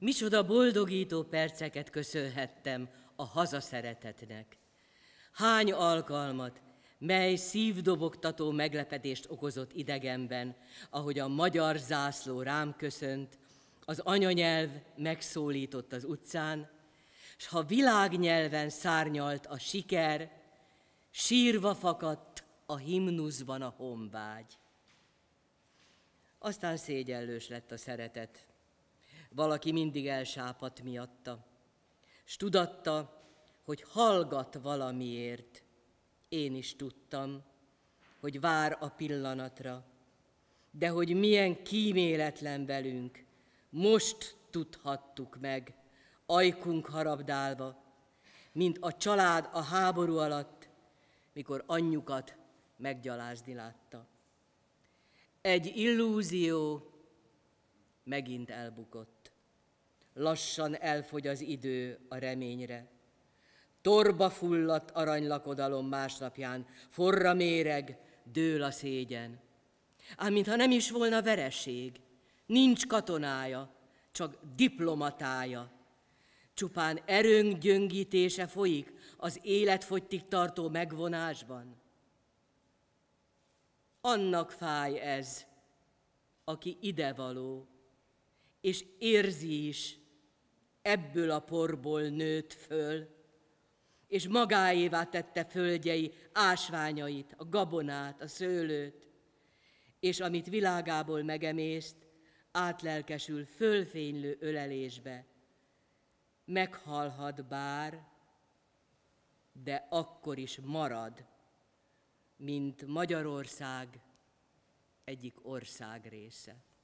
Micsoda boldogító perceket köszönhettem a hazaszeretetnek. Hány alkalmat, mely szívdobogtató meglepetést okozott idegenben, ahogy a magyar zászló rám köszönt, az anyanyelv megszólított az utcán, s ha világnyelven szárnyalt a siker, sírva fakadt a himnuszban a honvágy. Aztán szégyellős lett a szeretet, valaki mindig elsápat miatta. S tudatta, hogy hallgat valamiért. Én is tudtam, hogy vár a pillanatra, de hogy milyen kíméletlen velünk, most tudhattuk meg, ajkunk harabdálva, mint a család a háború alatt, mikor anyjukat meggyalázni látta. Egy illúzió megint elbukott lassan elfogy az idő a reményre. Torba fulladt aranylakodalom másnapján, forra méreg, dől a szégyen. Ám mintha nem is volna vereség, nincs katonája, csak diplomatája. Csupán erőnk gyöngítése folyik az életfogytig tartó megvonásban. Annak fáj ez, aki idevaló, és érzi is, ebből a porból nőtt föl, és magáévá tette földjei ásványait, a gabonát, a szőlőt, és amit világából megemészt, átlelkesül fölfénylő ölelésbe. Meghalhat bár, de akkor is marad, mint Magyarország egyik ország része.